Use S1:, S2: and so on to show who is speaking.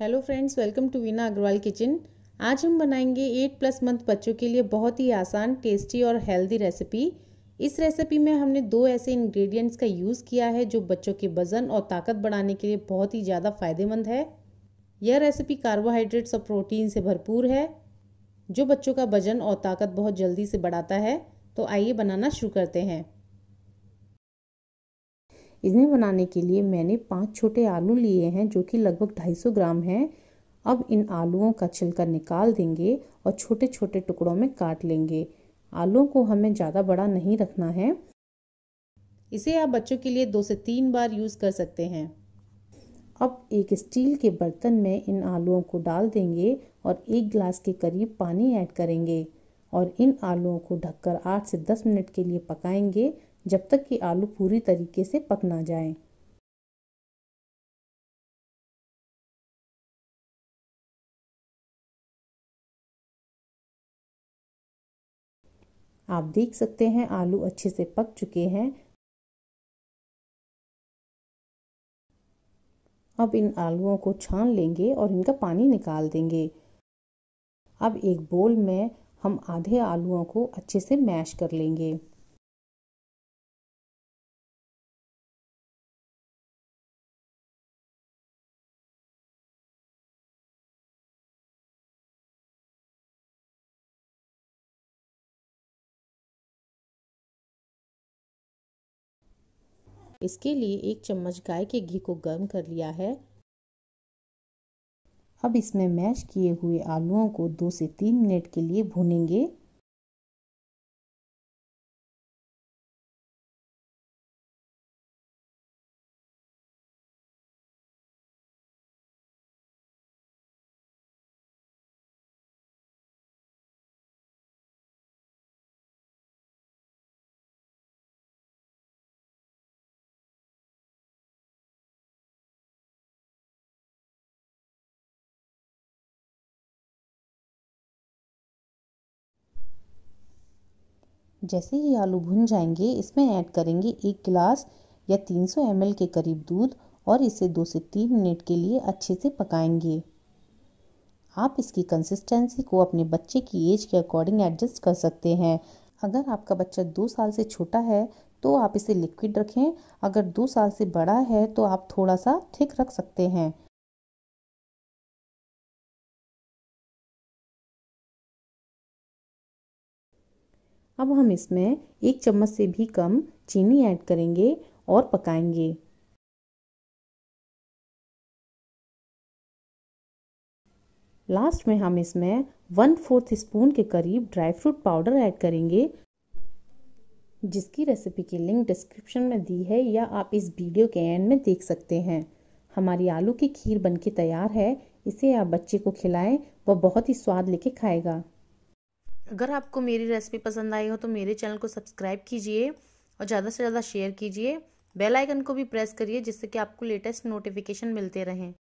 S1: hello friends welcome to Veena Agarwal kitchen आज हम बनाएंगे एट प्लस मंथ बच्चों के लिए बहुत ही आसान टेस्टी और हेल्दी रेसिपी इस रेसिपी में हमने दो ऐसे इंग्रेडिएंट्स का यूज़ किया है जो बच्चों के वज़न और ताकत बढ़ाने के लिए बहुत ही ज़्यादा फायदेमंद है यह रेसिपी कार्बोहाइड्रेट्स और प्रोटीन से भरपूर है जो बच्चों का वज़न और ताकत बहुत जल्दी से बढ़ाता है तो आइए बनाना शुरू करते हैं इन्हें बनाने के लिए मैंने पाँच छोटे आलू लिए हैं जो कि लगभग 250 ग्राम हैं अब इन आलुओं का छिलका निकाल देंगे और छोटे छोटे टुकड़ों में काट लेंगे आलुओं को हमें ज़्यादा बड़ा नहीं रखना है इसे आप बच्चों के लिए दो से तीन बार यूज़ कर सकते हैं अब एक स्टील के बर्तन में इन आलुओं को डाल देंगे और एक गिलास के करीब पानी ऐड करेंगे
S2: और इन आलुओं को ढककर आठ से दस मिनट के लिए पकाएंगे जब तक कि आलू पूरी
S3: तरीके से पक ना जाए आप देख सकते हैं आलू अच्छे से पक चुके हैं
S2: अब इन आलूओं को छान लेंगे और इनका पानी निकाल देंगे अब एक बोल में हम आधे
S3: आलूओं को अच्छे से मैश कर लेंगे इसके लिए एक चम्मच गाय के घी को गर्म कर लिया है अब इसमें मैश किए हुए आलूओं को दो से तीन मिनट के लिए भूनेंगे जैसे ही आलू भुन जाएंगे इसमें ऐड करेंगे एक गिलास
S1: या 300 ml के करीब दूध और इसे दो से तीन मिनट के लिए अच्छे से पकाएंगे आप इसकी कंसिस्टेंसी को अपने बच्चे की एज के अकॉर्डिंग एडजस्ट कर सकते हैं अगर आपका बच्चा दो साल से छोटा है तो आप इसे लिक्विड रखें
S3: अगर दो साल से बड़ा है तो आप थोड़ा सा थिक रख सकते हैं अब हम इसमें एक चम्मच से भी कम चीनी ऐड करेंगे
S2: और पकाएंगे लास्ट में हम इसमें वन फोर्थ स्पून के करीब ड्राई
S1: फ्रूट पाउडर ऐड करेंगे जिसकी रेसिपी की लिंक डिस्क्रिप्शन में दी है या आप इस वीडियो के एंड में देख सकते हैं हमारी आलू की खीर बनके तैयार है इसे आप बच्चे को खिलाएं वह बहुत ही स्वाद लेके खाएगा अगर आपको मेरी रेसिपी पसंद आई हो तो मेरे चैनल को सब्सक्राइब कीजिए और ज़्यादा से ज़्यादा शेयर कीजिए बेल आइकन को भी प्रेस करिए जिससे कि आपको लेटेस्ट नोटिफिकेशन मिलते रहें